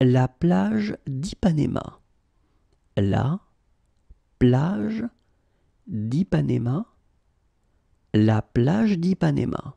la plage d'Ipanema. La plage d'Ipanema. La plage d'Ipanema.